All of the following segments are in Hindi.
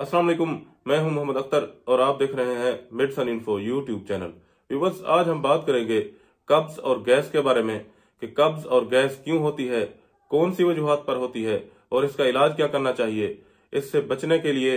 अस्सलाम वालेकुम मैं हूं मोहम्मद अख्तर और आप देख रहे हैं Mid Sun Info YouTube channel viewers आज हम बात करेंगे कब्ज और गैस के बारे में कि कब्ज और गैस क्यों होती है कौन सी वजूहत पर होती है और इसका इलाज क्या करना चाहिए इससे बचने के लिए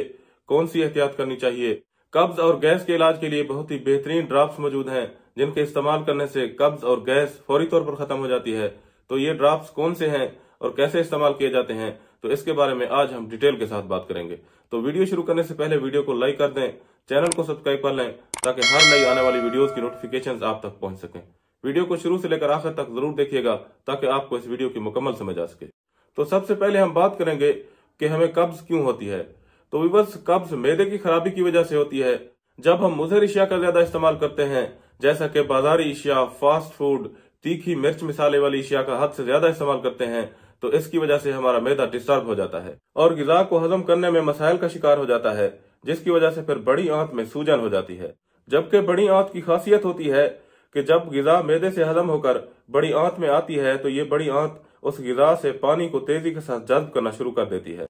कौन सी एहतियात करनी चाहिए कब्ज और गैस के इलाज के लिए बहुत ही बेहतरीन ड्राफ्ट मौजूद है जिनके इस्तेमाल करने से कब्ज और गैस फौरी तौर पर खत्म हो जाती है तो ये ड्राफ्ट कौन से हैं और कैसे इस्तेमाल किए जाते हैं तो इसके बारे में आज हम डिटेल के साथ बात करेंगे तो वीडियो शुरू करने से पहले वीडियो को लाइक कर दें चैनल को सब्सक्राइब कर लें ताकि हर नई आने वाली वीडियोस की नोटिफिकेशन आप तक पहुंच सकें वीडियो को शुरू से लेकर आखिर तक जरूर देखिएगा ताकि आपको इस वीडियो की मुकम्मल समझ आ सके तो सबसे पहले हम बात करेंगे कि हमें कब्ज क्यों होती है तो विवर्स कब्ज मेदे की खराबी की वजह से होती है जब हम मुजहर इशिया का ज्यादा इस्तेमाल करते हैं जैसा कि बाजारी इशिया फास्ट फूड तीखी मिर्च मिसाले वाली अशिया का हद से ज्यादा इस्तेमाल करते हैं तो इसकी वजह से हमारा मैदा डिस्टर्ब हो जाता है और गिजा को हजम करने में मसाइल का शिकार हो जाता है जिसकी वजह से फिर बड़ी आंत में सूजन हो जाती है जबकि बड़ी आंत की खासियत होती है कि जब गजा मैदे से हजम होकर बड़ी आंत में आती है तो ये बड़ी आंत उस गजा से पानी को तेजी के साथ जल्द करना शुरू कर देती है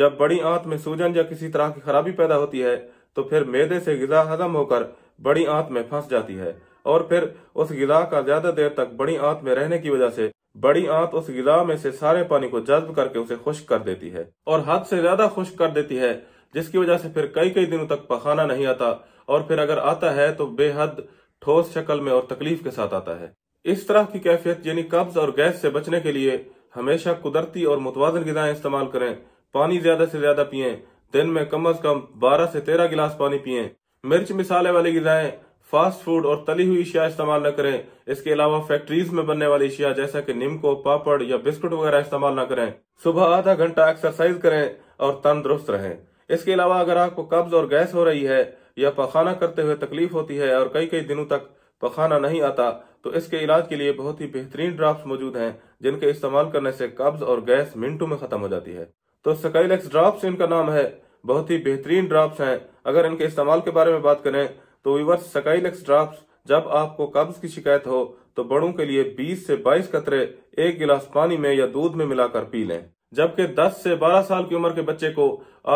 जब बड़ी आंत में सूजन या किसी तरह की खराबी पैदा होती है तो फिर मैदे से गजा हजम होकर बड़ी आंत में फंस जाती है और फिर उस गजा का ज्यादा देर तक बड़ी आंत में रहने की वजह से बड़ी आंत उस गिदा में से सारे पानी को जज्ब करके उसे खुश्क कर देती है और हद से ज्यादा खुश्क कर देती है जिसकी वजह से फिर कई कई दिनों तक पखाना नहीं आता और फिर अगर आता है तो बेहद ठोस शक्ल में और तकलीफ के साथ आता है इस तरह की कैफियत यानी कब्ज और गैस से बचने के लिए हमेशा कुदरती और मुतवाजन गजाएं इस्तेमाल करें पानी ज्यादा से ज्यादा पिए दिन में कम अज कम बारह से तेरह गिलास पानी पिए मिर्च मिसाले वाली गजाएं फास्ट फूड और तली हुई अशिया इस्तेमाल न करें इसके अलावा फैक्ट्रीज में बनने वाली अशिया जैसा कि नीमको पापड़ या बिस्कुट वगैरह इस्तेमाल न करें सुबह आधा घंटा एक्सरसाइज करें और तंदुरुस्त रहें इसके अलावा अगर आपको कब्ज और गैस हो रही है या पखाना करते हुए तकलीफ होती है और कई कई दिनों तक पखाना नहीं आता तो इसके इलाज के लिए बहुत ही बेहतरीन ड्राफ्ट मौजूद हैं जिनके इस्तेमाल करने से कब्ज और गैस मिनटों में खत्म हो जाती है तो सकाइलेक्स ड्राफ्ट इनका नाम है बहुत ही बेहतरीन ड्राफ्ट हैं अगर इनके इस्तेमाल के बारे में बात करें तो विवर्स सकाइलेक्स ड्रॉप्स जब आपको कब्ज की शिकायत हो तो बड़ों के लिए 20 से 22 कतरे एक गिलास पानी में या दूध में मिलाकर पी लें जबकि 10 से 12 साल की उम्र के बच्चे को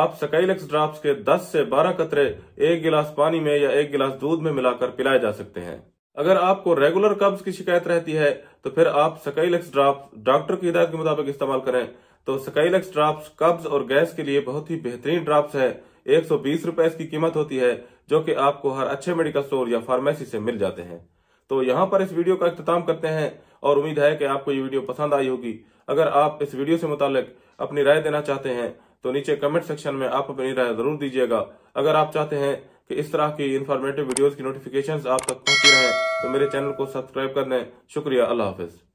आप सकाइलेक्स ड्रॉप्स के 10 से 12 कतरे एक गिलास पानी में या एक गिलास दूध में मिलाकर पिलाए जा सकते हैं अगर आपको रेगुलर कब्ज की शिकायत रहती है तो फिर आप सकाइलेक्स ड्रॉप डॉक्टर की हिदायत के मुताबिक इस्तेमाल करें तो सकाइलेक्स ड्रॉप्स कब्ज और गैस के लिए बहुत ही बेहतरीन ड्रॉप्स है 120 रुपए इसकी कीमत होती है जो कि आपको हर अच्छे मेडिकल स्टोर या फार्मेसी से मिल जाते हैं तो यहाँ पर इस वीडियो का अख्ताम करते हैं और उम्मीद है कि आपको ये वीडियो पसंद आई होगी अगर आप इस वीडियो से मुतालिक अपनी राय देना चाहते हैं तो नीचे कमेंट सेक्शन में आप अपनी राय जरूर दीजिएगा अगर आप चाहते हैं कि इस तरह की इन्फॉर्मेटिव वीडियोस की नोटिफिकेशंस आप तक पहुंचती रहे तो मेरे चैनल को सब्सक्राइब कर दें शुक्रिया अल्लाह हाफिज़